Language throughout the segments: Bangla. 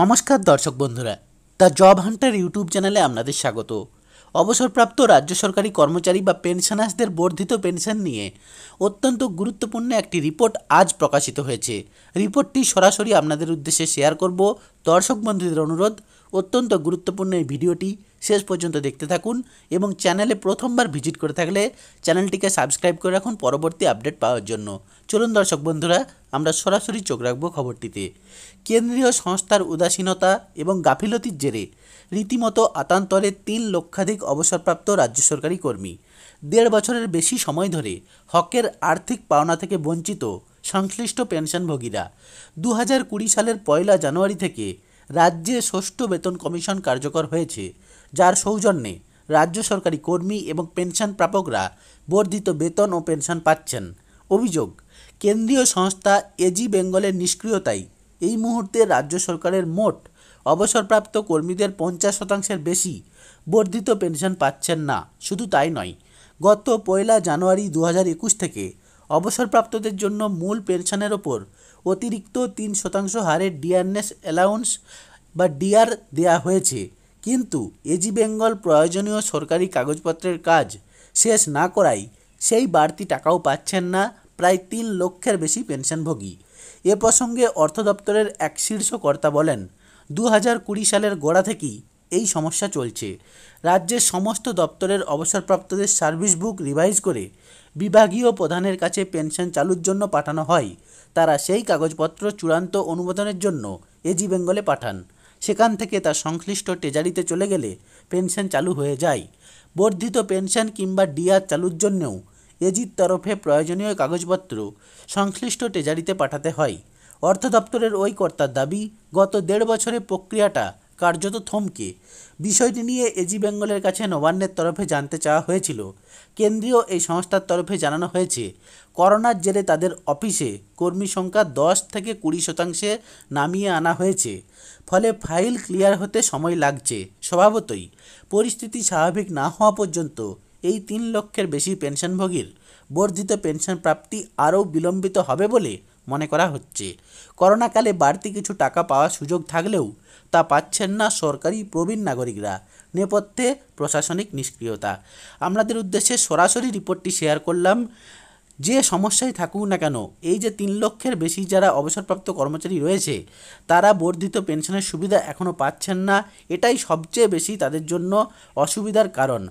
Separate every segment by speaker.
Speaker 1: নমস্কার দর্শক বন্ধুরা দ্য জব হান্টার ইউটিউব চ্যানেলে আপনাদের স্বাগত অবসরপ্রাপ্ত রাজ্য সরকারি কর্মচারী বা পেনশনার্সদের বর্ধিত পেনশন নিয়ে অত্যন্ত গুরুত্বপূর্ণ একটি রিপোর্ট আজ প্রকাশিত হয়েছে রিপোর্টটি সরাসরি আপনাদের উদ্দেশ্যে শেয়ার করব দর্শক বন্ধুদের অনুরোধ অত্যন্ত গুরুত্বপূর্ণ এই ভিডিওটি শেষ পর্যন্ত দেখতে থাকুন এবং চ্যানেলে প্রথমবার ভিজিট করে থাকলে চ্যানেলটিকে সাবস্ক্রাইব করে রাখুন পরবর্তী আপডেট পাওয়ার জন্য চলুন দর্শক বন্ধুরা আমরা সরাসরি চোখ রাখবো খবরটিতে কেন্দ্রীয় সংস্থার উদাসীনতা এবং গাফিলতির জেরে রীতিমতো আতান্তরে তিন লক্ষাধিক অবসরপ্রাপ্ত রাজ্য সরকারি কর্মী দেড় বছরের বেশি সময় ধরে হকের আর্থিক পাওনা থেকে বঞ্চিত সংশ্লিষ্ট পেনশনভোগীরা দু হাজার কুড়ি সালের পয়লা জানুয়ারি থেকে রাজ্যে ষষ্ঠ বেতন কমিশন কার্যকর হয়েছে যার সৌজন্যে রাজ্য সরকারি কর্মী এবং পেনশন প্রাপকরা বর্ধিত বেতন ও পেনশন পাচ্ছেন অভিযোগ কেন্দ্রীয় সংস্থা এজি বেঙ্গলের নিষ্ক্রিয়তাই এই মুহূর্তে রাজ্য সরকারের মোট অবসরপ্রাপ্ত কর্মীদের পঞ্চাশ শতাংশের বেশি বর্ধিত পেনশন পাচ্ছেন না শুধু তাই নয় গত পয়লা জানুয়ারি দু থেকে অবসরপ্রাপ্তদের জন্য মূল পেনশনের ওপর অতিরিক্ত তিন শতাংশ হারে ডিয়ারনেস অ্যালাউন্স বা ডিআর দেয়া হয়েছে কিন্তু এজি বেঙ্গল প্রয়োজনীয় সরকারি কাগজপত্রের কাজ শেষ না করাই সেই বাড়তি টাকাও পাচ্ছেন না প্রায় তিন লক্ষের বেশি পেনশনভোগী এ প্রসঙ্গে অর্থ দপ্তরের এক শীর্ষ কর্তা বলেন দু হাজার কুড়ি সালের গোড়া থেকেই এই সমস্যা চলছে রাজ্যের সমস্ত দপ্তরের অবসরপ্রাপ্তদের সার্ভিস বুক রিভাইজ করে বিভাগীয় প্রধানের কাছে পেনশন চালুর জন্য পাঠানো হয় তারা সেই কাগজপত্র চূড়ান্ত অনুমোদনের জন্য এজি বেঙ্গলে পাঠান সেখান থেকে তা সংশ্লিষ্ট ট্রেজারিতে চলে গেলে পেনশন চালু হয়ে যায় বর্ধিত পেনশন কিংবা ডিআর চালুর জন্যেও এজির তরফে প্রয়োজনীয় কাগজপত্র সংশ্লিষ্ট ট্রেজারিতে পাঠাতে হয় অর্থ দপ্তরের ওই কর্তার দাবি গত দেড় বছরে প্রক্রিয়াটা কার্যত থমকে বিষয়টি নিয়ে এজি বেঙ্গলের কাছে নবান্নের তরফে জানতে চাওয়া হয়েছিল কেন্দ্রীয় এই সংস্থার তরফে জানানো হয়েছে করোনার জেরে তাদের অফিসে কর্মী সংখ্যা দশ থেকে কুড়ি শতাংশে নামিয়ে আনা হয়েছে ফলে ফাইল ক্লিয়ার হতে সময় লাগছে স্বভাবতই পরিস্থিতি স্বাভাবিক না হওয়া পর্যন্ত এই তিন লক্ষের বেশি পেনশনভোগীর বর্ধিত পেনশন প্রাপ্তি আরও বিলম্বিত হবে বলে মনে করা হচ্ছে করোনাকালে বাড়তি কিছু টাকা পাওয়ার সুযোগ থাকলেও তা পাচ্ছেন না সরকারি প্রবীণ নাগরিকরা নেপথ্যে প্রশাসনিক নিষ্ক্রিয়তা আমাদের উদ্দেশ্যে সরাসরি রিপোর্টটি শেয়ার করলাম যে সমস্যায় থাকুক না কেন এই যে তিন লক্ষের বেশি যারা অবসরপ্রাপ্ত কর্মচারী রয়েছে তারা বর্ধিত পেনশনের সুবিধা এখনও পাচ্ছেন না এটাই সবচেয়ে বেশি তাদের জন্য অসুবিধার কারণ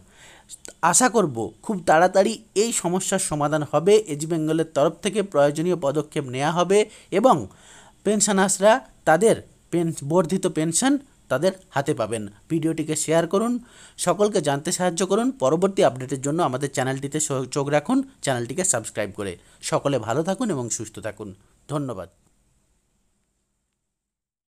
Speaker 1: আশা করব খুব তাড়াতাড়ি এই সমস্যার সমাধান হবে এজবেঙ্গলের তরফ থেকে প্রয়োজনীয় পদক্ষেপ নেওয়া হবে এবং পেনশনার্সরা তাদের পেন বর্ধিত পেনশন তাদের হাতে পাবেন ভিডিওটিকে শেয়ার করুন সকলকে জানতে সাহায্য করুন পরবর্তী আপডেটের জন্য আমাদের চ্যানেলটিতে চোখ রাখুন চ্যানেলটিকে সাবস্ক্রাইব করে সকলে ভালো থাকুন এবং সুস্থ থাকুন ধন্যবাদ